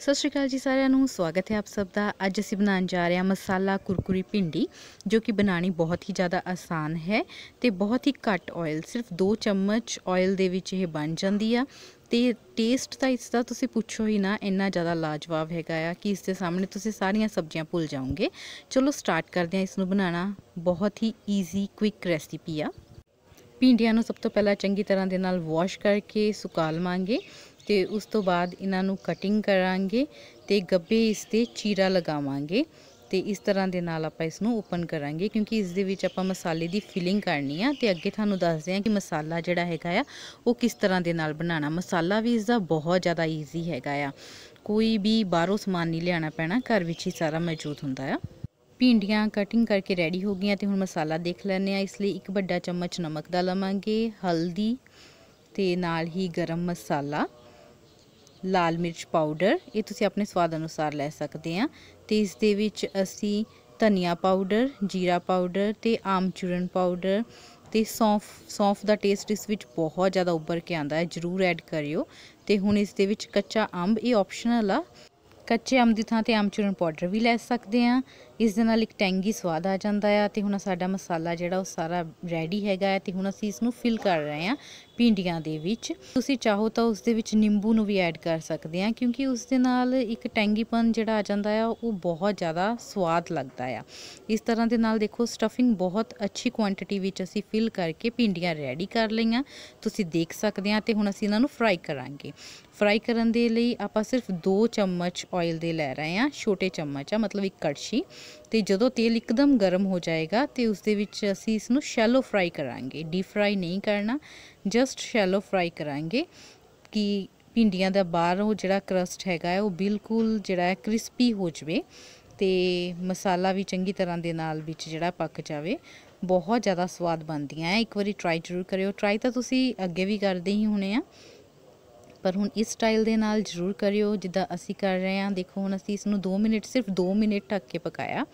ਸਤਿ ਸ਼੍ਰੀ ਅਕਾਲ ਜੀ ਸਾਰਿਆਂ ਨੂੰ ਸਵਾਗਤ ਹੈ ਆਪ ਸਭ ਦਾ ਅੱਜ ਅਸੀਂ ਬਣਾਉਣ ਜਾ ਰਹੇ ਹਾਂ ਮਸਾਲਾ ਕੁਰਕੁਰੀ ਭਿੰਡੀ ਜੋ ਕਿ ਬਣਾਣੀ ਬਹੁਤ ਹੀ ਜ਼ਿਆਦਾ ਆਸਾਨ ਹੈ ਤੇ ਬਹੁਤ ਹੀ ਘੱਟ ਆਇਲ ਸਿਰਫ 2 ਚਮਚ ਆਇਲ ਦੇ ਵਿੱਚ ਇਹ ਬਣ ਜਾਂਦੀ ਆ ਤੇ ਟੇਸਟ ਤਾਂ ਇਸ ਦਾ ਤੁਸੀਂ ਪੁੱਛੋ ਹੀ ਨਾ ਇੰਨਾ ਜ਼ਿਆਦਾ ਲਾਜਵਾਬ ਹੈਗਾ ਆ ਕਿ ਇਸ ਦੇ ਸਾਹਮਣੇ ਤੁਸੀਂ ਸਾਰੀਆਂ ਸਬਜ਼ੀਆਂ ਭੁੱਲ ਜਾਓਗੇ ਚਲੋ ਸਟਾਰਟ ਕਰਦੇ ਹਾਂ ਇਸ ਨੂੰ ਬਣਾਉਣਾ ਬਹੁਤ ਹੀ ਈਜ਼ੀ ਕੁਇਕ ਰੈਸਿਪੀ ਆ ਭਿੰਡੀਆਂ ਨੂੰ ਸਭ ਤੋਂ ਪਹਿਲਾਂ ਚੰਗੀ ਤਰ੍ਹਾਂ ਦੇ ਨਾਲ ਵਾਸ਼ ਕਰਕੇ ਸੁਕਾ ਲਵਾਂਗੇ ਤੇ ਉਸ ਤੋਂ ਬਾਅਦ ਇਹਨਾਂ ਨੂੰ ਕਟਿੰਗ ਕਰਾਂਗੇ ਤੇ ਗੱਬੇ ਇਸ ਤੇ ਚੀਰਾ ਲਗਾਵਾਂਗੇ ਤੇ ਇਸ ਤਰ੍ਹਾਂ ਦੇ ਨਾਲ ਆਪਾਂ ਇਸ ਨੂੰ ਓਪਨ ਕਰਾਂਗੇ ਕਿਉਂਕਿ ਇਸ ਦੇ ਵਿੱਚ ਆਪਾਂ ਮਸਾਲੇ ਦੀ ਫਿਲਿੰਗ ਕਰਨੀ ਆ ਤੇ ਅੱਗੇ ਤੁਹਾਨੂੰ ਦੱਸਦੇ ਆ ਕਿ ਮਸਾਲਾ ਜਿਹੜਾ ਹੈਗਾ ਆ ਉਹ ਕਿਸ ਤਰ੍ਹਾਂ ਦੇ ਨਾਲ ਬਣਾਉਣਾ ਮਸਾਲਾ ਵੀ ਇਸ ਦਾ ਬਹੁਤ ਜ਼ਿਆਦਾ ਈਜ਼ੀ ਹੈਗਾ ਆ ਕੋਈ ਵੀ ਬਾਹਰੋਂ ਸਮਾਨ ਨਹੀਂ ਲਿਆਣਾ ਪੈਣਾ ਘਰ ਵਿੱਚ ਹੀ ਸਾਰਾ ਮੌਜੂਦ ਹੁੰਦਾ ਆ ਭਿੰਡੀਆਂ ਕਟਿੰਗ ਕਰਕੇ ਰੈਡੀ ਹੋ ਗਈਆਂ ਤੇ ਹੁਣ ਮਸਾਲਾ ਦੇਖ ਲੈਣੇ ਆ ਇਸ ਲਈ ਇੱਕ ਵੱਡਾ ਚਮਚ ਨਮਕ ਦਾ ਲਵਾਂਗੇ ਹਲਦੀ ਤੇ ਨਾਲ ਹੀ ਗਰਮ ਮਸਾਲਾ ਲਾਲ ਮਿਰਚ ਪਾਊਡਰ ਇਹ ਤੁਸੀਂ ਆਪਣੇ ਸਵਾਦ ਅਨੁਸਾਰ ਲੈ ਸਕਦੇ ਆ ਤੇ ਇਸ ਦੇ ਵਿੱਚ ਅਸੀਂ ਧਨੀਆ ਪਾਊਡਰ ਜੀਰਾ ਪਾਊਡਰ ਤੇ ਆਮਚੂਰਨ ਪਾਊਡਰ ਤੇ ਸੌਂਫ ਸੌਂਫ ਦਾ ਟੇਸਟ ਇਸ ਵਿੱਚ ਬਹੁਤ ਜ਼ਿਆਦਾ ਉੱਭਰ ਕੇ ਆਂਦਾ ਹੈ ਜਰੂਰ ਐਡ ਕਰਿਓ ਤੇ ਹੁਣ ਇਸ ਦੇ ਵਿੱਚ ਕੱਚਾ ਅੰਬ ਇਹ ਆਪਸ਼ਨਲ ਆ ਕੱਚੇ ਆਮ ਦੀ ਥਾਂ ਤੇ ਆਮਚੂਰਨ ਪਾਊਡਰ ਵੀ ਲੈ ਸਕਦੇ ਆ ਇਸ ਦੇ ਨਾਲ ਇੱਕ ਟੈਂਗੀ ਸਵਾਦ ਆ ਜਾਂਦਾ ਆ ਤੇ ਹੁਣ ਸਾਡਾ ਮਸਾਲਾ ਜਿਹੜਾ ਉਹ ਸਾਰਾ ਰੈਡੀ ਹੈਗਾ ਤੇ ਹੁਣ ਅਸੀਂ ਇਸ ਨੂੰ ਫਿਲ ਕਰ ਰਹੇ ਆ ਪਿੰਡੀਆਂ ਦੇ ਵਿੱਚ ਤੁਸੀਂ ਚਾਹੋ ਤਾਂ ਉਸ ਦੇ ਵਿੱਚ ਨਿੰਬੂ ਨੂੰ ਵੀ ਐਡ ਕਰ ਸਕਦੇ ਆ ਕਿਉਂਕਿ ਉਸ ਦੇ ਨਾਲ ਇੱਕ ਟੈਂਗੀਪਨ ਜਿਹੜਾ ਆ ਜਾਂਦਾ ਆ ਉਹ ਬਹੁਤ ਜ਼ਿਆਦਾ ਸਵਾਦ ਲੱਗਦਾ ਆ ਇਸ ਤਰ੍ਹਾਂ ਦੇ ਨਾਲ ਦੇਖੋ ਸਟਫਿੰਗ ਬਹੁਤ ਅੱਛੀ ਕੁਆਂਟੀਟੀ ਵਿੱਚ ਅਸੀਂ ਫਿਲ ਕਰਕੇ ਪਿੰਡੀਆਂ ਰੈਡੀ ਕਰ ਲਈਆਂ ਤੁਸੀਂ ਦੇਖ ਸਕਦੇ ਆ ਤੇ ਹੁਣ ਅਸੀਂ ਇਹਨਾਂ ਨੂੰ ਫਰਾਈ ਕਰਾਂਗੇ ਫਰਾਈ ਕਰਨ ਦੇ ਲਈ ਆਪਾਂ ਸਿਰਫ 2 ਚਮਚ ਆਇਲ ਦੇ ਲੈ ਰਹੇ ਆ ਛੋਟੇ ਚਮਚ ਆ ਮਤਲਬ ਇੱਕ ਕੜਛੀ ਤੇ ਜਦੋਂ ਤੇਲ ਇੱਕਦਮ ਗਰਮ ਹੋ ਜਾਏਗਾ ਤੇ ਉਸ ਦੇ ਵਿੱਚ ਅਸੀਂ ਇਸ ਨੂੰ ਸ਼ੈਲੋ ਫਰਾਈ ਕਰਾਂਗੇ ਡੀਪ ਫਰਾਈ ਨਹੀਂ ਕਰਨਾ ਜਸਟ ਸ਼ੈਲੋ ਫਰਾਈ ਕਰਾਂਗੇ ਕਿ ਭਿੰਡੀਆਂ ਦਾ ਬਾਹਰ ਉਹ ਜਿਹੜਾ ਕਰਸਟ ਹੈਗਾ ਉਹ ਬਿਲਕੁਲ ਜਿਹੜਾ ਹੈ ਕ੍ਰਿਸਪੀ ਹੋ ਜਵੇ ਤੇ ਮਸਾਲਾ ਵੀ ਚੰਗੀ ਤਰ੍ਹਾਂ ਦੇ ਨਾਲ ਵਿੱਚ ਜਿਹੜਾ ਪੱਕ ਜਾਵੇ ਬਹੁਤ ਜ਼ਿਆਦਾ ਸਵਾਦ ਬਣਦੀਆਂ ਹੈ ਇੱਕ ਵਾਰੀ ਟਰਾਈ ਜ਼ਰੂਰ ਕਰਿਓ ਟਰਾਈ ਤਾਂ ਤੁਸੀਂ ਅੱਗੇ ਵੀ ਕਰਦੇ ਹੀ ਹੋਣੇ ਆ ਪਰ ਹੁਣ ਇਸ ਸਟਾਈਲ ਦੇ ਨਾਲ ਜ਼ਰੂਰ ਕਰਿਓ ਜਿੱਦਾਂ ਅਸੀਂ ਕਰ ਰਹੇ ਹਾਂ ਦੇਖੋ ਹੁਣ ਅਸੀਂ ਇਸ ਨੂੰ 2 ਮਿੰਟ ਸਿਰਫ 2 ਮਿੰਟ ਢੱਕ ਕੇ ਪਕਾਇਆ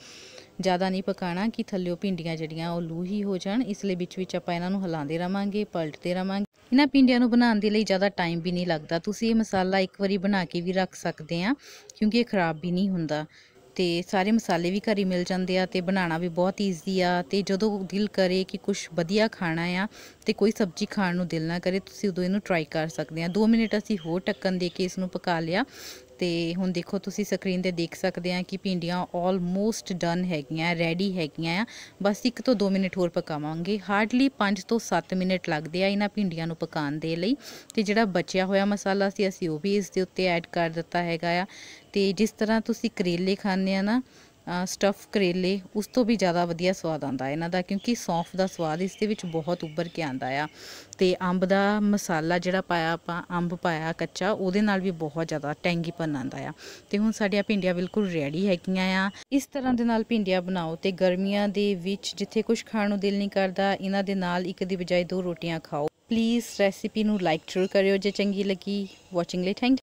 ਜ਼ਿਆਦਾ ਨਹੀਂ ਪਕਾਣਾ ਕਿ ਥੱਲਿਓ ਪਿੰਡੀਆਂ ਜਿਹੜੀਆਂ ਉਹ ਲੂਹੀ ਹੋ ਜਾਣ ਇਸ ਲਈ ਵਿੱਚ ਵਿੱਚ ਆਪਾਂ ਇਹਨਾਂ ਨੂੰ ਹਿਲਾਉਂਦੇ ਰਵਾਂਗੇ ਪਲਟਦੇ ਰਵਾਂਗੇ ਇਹਨਾਂ ਪਿੰਡੀਆਂ ਨੂੰ ਬਣਾਉਣ ਦੇ ਲਈ ਜ਼ਿਆਦਾ ਟਾਈਮ ਵੀ ਨਹੀਂ ਲੱਗਦਾ ਤੁਸੀਂ ਇਹ ਮਸਾਲਾ ਇੱਕ ਵਾਰੀ ਬਣਾ ਕੇ ਵੀ ਰੱਖ ਸਕਦੇ ਆ ਕਿਉਂਕਿ ਇਹ ਖਰਾਬ ਵੀ ਨਹੀਂ ਹੁੰਦਾ ਤੇ ਸਾਰੇ ਮਸਾਲੇ ਵੀ ਘਰੀ ਮਿਲ ਜਾਂਦੇ ਆ ਤੇ ਬਣਾਉਣਾ ਵੀ ਬਹੁਤ ਈਜ਼ੀ ਆ ਤੇ ਜਦੋਂ ਦਿਲ ਕਰੇ ਕਿ ਕੁਝ ਵਧੀਆ ਖਾਣਾ ਆ ਤੇ ਕੋਈ ਸਬਜ਼ੀ ਖਾਣ ਨੂੰ ਦਿਲ ਨਾ ਕਰੇ ਤੁਸੀਂ ਉਦੋਂ ਇਹਨੂੰ ਟਰਾਈ ਕਰ ਸਕਦੇ ਆ 2 ਮਿੰਟ ਅਸੀਂ ਹੋਰ ਟੱਕਣ ਦੇ ਕੇ ਇਸ ਨੂੰ ਪਕਾ ਲਿਆ ਤੇ ਹੁਣ ਦੇਖੋ ਤੁਸੀਂ ਸਕਰੀਨ ਤੇ ਦੇਖ ਸਕਦੇ ਆ ਕਿ ਭਿੰਡੀਆਂ ਆਲਮੋਸਟ ਡਨ ਹੈਗੀਆਂ ਰੈਡੀ ਹੈਗੀਆਂ ਆ ਬਸ 1 ਤੋਂ 2 ਮਿੰਟ ਹੋਰ ਪਕਾਵਾਂਗੇ ਹਾਰਡਲੀ 5 ਤੋਂ 7 ਮਿੰਟ ਲੱਗਦੇ ਆ ਇਹਨਾਂ ਭਿੰਡੀਆਂ ਨੂੰ ਪਕਾਉਣ ਦੇ ਲਈ ਤੇ ਜਿਹੜਾ ਬਚਿਆ ਹੋਇਆ ਮਸਾਲਾ ਸੀ ਅਸੀਂ ਉਹ ਵੀ ਇਸ ਦੇ ਉੱਤੇ ਐਡ ਕਰ ਦਿੱਤਾ ਹੈਗਾ ਆ ਤੇ ਜਿਸ ਤਰ੍ਹਾਂ ਤੁਸੀਂ ਕਰੇਲੇ ਖਾਂਦੇ ਆ ਨਾ ਸਟਫ ਕਰੇਲੇ ਉਸ ਤੋਂ ਵੀ ਜ਼ਿਆਦਾ ਵਧੀਆ ਸਵਾਦ ਆਉਂਦਾ ਇਹਨਾਂ ਦਾ ਕਿਉਂਕਿ ਸੌਂਫ ਦਾ ਸਵਾਦ ਇਸ ਦੇ ਵਿੱਚ ਬਹੁਤ ਉੱਭਰ ਕੇ ਆਉਂਦਾ ਆ ਤੇ ਅੰਬ ਦਾ ਮਸਾਲਾ ਜਿਹੜਾ ਪਾਇਆ ਆਪਾਂ ਅੰਬ ਪਾਇਆ ਕੱਚਾ ਉਹਦੇ ਨਾਲ ਵੀ ਬਹੁਤ ਜ਼ਿਆਦਾ ਟੈਂਗੀਪਨ ਆਉਂਦਾ ਆ ਤੇ ਹੁਣ ਸਾਡੀਆਂ ਭਿੰਡੀਆਂ ਬਿਲਕੁਲ ਰੈਡੀ ਹੈਗੀਆਂ ਆ ਇਸ ਤਰ੍ਹਾਂ ਦੇ ਨਾਲ ਭਿੰਡੀਆਂ ਬਣਾਓ ਤੇ ਗਰਮੀਆਂ ਦੇ ਵਿੱਚ ਜਿੱਥੇ ਕੁਝ ਖਾਣ ਨੂੰ ਦਿਲ ਨਹੀਂ ਕਰਦਾ ਇਹਨਾਂ ਦੇ ਨਾਲ ਇੱਕ ਦੀ ਬਜਾਏ ਦੋ ਰੋਟੀਆਂ ਖਾਓ ਪਲੀਜ਼ ਰੈਸਿਪੀ ਨੂੰ ਲਾਈਕ ਜ਼ਰੂਰ ਕਰਿਓ ਜੇ ਚੰਗੀ ਲੱਗੀ ਵਾਚਿੰਗ ਲਈ ਥੈਂਕ